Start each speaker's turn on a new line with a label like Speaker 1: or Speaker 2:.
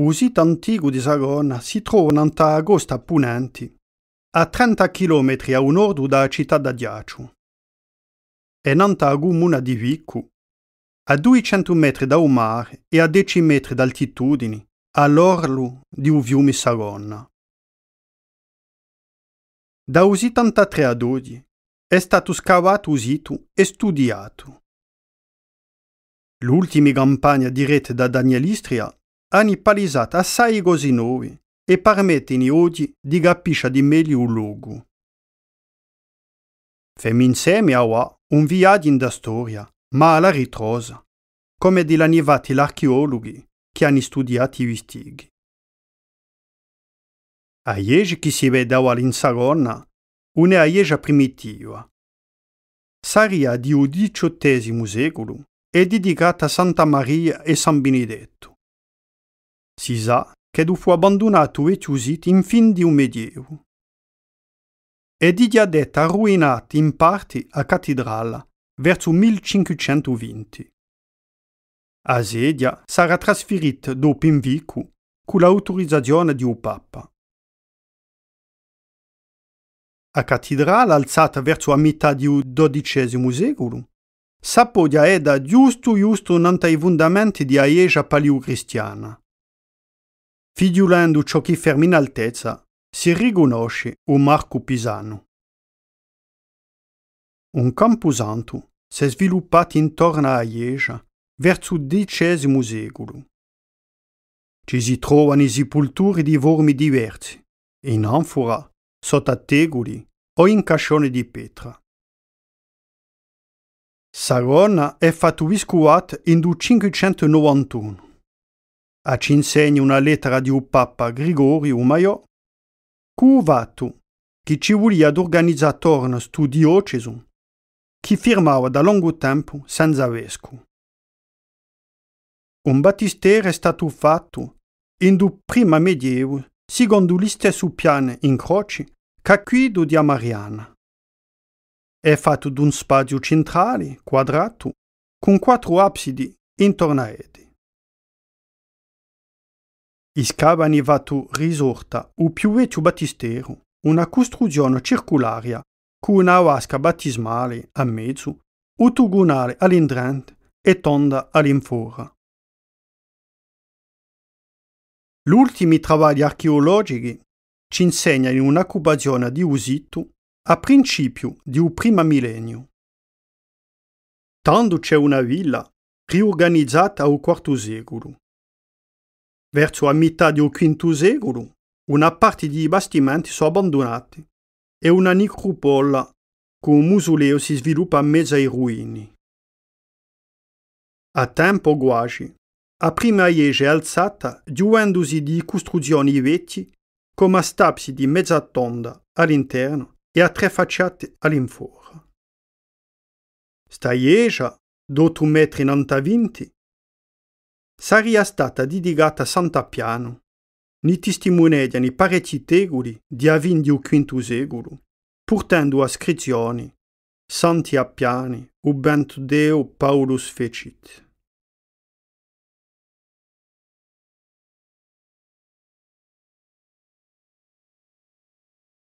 Speaker 1: uscito antico di Sarona, si trova in Antagosta Punenti, a 30 km a
Speaker 2: nord della città da Diaciu. È nata a comuna di Vicu, a 200 metri da un mare e a 10 metri d'altitudine, all'orlo di un fiume Saronna. Da 83 ad oggi è stato scavato usito e studiato. L'ultima campagna diretta da Daniel Istria hanno palesato assai cose nuove e permettono oggi di capire di meglio il luogo. Femmi insieme a un viaggio in da storia, ma alla ritrosa, come dilanievati l'archeologi che hanno studiato i vestighi. A Iege che si vedeva all'Insalonna, una Iege primitiva. Saria di XVIII secolo è dedicata a Santa Maria e San Benedetto. Si sa che fu abbandonato e chiuso in fin di un medievo. E di diadetta arruinata in parte a cattedrale verso 1520.
Speaker 1: A Sedia sarà trasferita dopo in Vico con l'autorizzazione di un Papa. A cattedrale
Speaker 2: alzata verso la metà del XII secolo, Sapodia è da giusto giusto nanta i fondamenti di Aiegia paleocristiana figliulando ciò che ferma in altezza, si riconosce un Marco Pisano. Un camposanto si è sviluppato intorno a Iesa verso il X secolo. Ci si trovano sepolture di vormi diversi, in anfora, sotto tegoli o in cascioni di pietra. Sarona è fatto viscuat in 591 a ci insegna una lettera di Papa Grigori Umaiò, cu vatu, che ci voglia d'organizzare torno studiocesum, che firmava da lungo tempo senza vescu. Un battistero è stato fatto in du prima medievo secondo gli stessi piani in croce che qui di Amariana.
Speaker 1: È fatto d'un spazio centrale, quadrato, con quattro absidi intorno a ed. Iscavani
Speaker 2: vatu risorta u vecchio battistero, una costruzione circularia, con una vasca battismale a mezzo, utugunale all'indrente e tonda all'infora. L'ultimi travagli archeologici ci insegnano in un'occupazione di usito a principio di un primo millennio. Tanto c'è una villa riorganizzata al IV secolo, Verso la metà del V secolo, una parte dei bastimenti sono abbandonati e una necropola con un mausoleo si sviluppa in mezzo ai ruini. A tempo quasi, la prima iege alzata giuendosi di costruzioni vecchie come a stapsi di mezza tonda all'interno e a tre facciate all'infuori. Sta iege, d'8 metri in 90, saria stata dedicata a Sant'Appiano. Ni testimoniano parecchi teguli di avin di V secolo, portando
Speaker 1: a scrizioni Santi Appiani, ubent Deo Paulus fecit.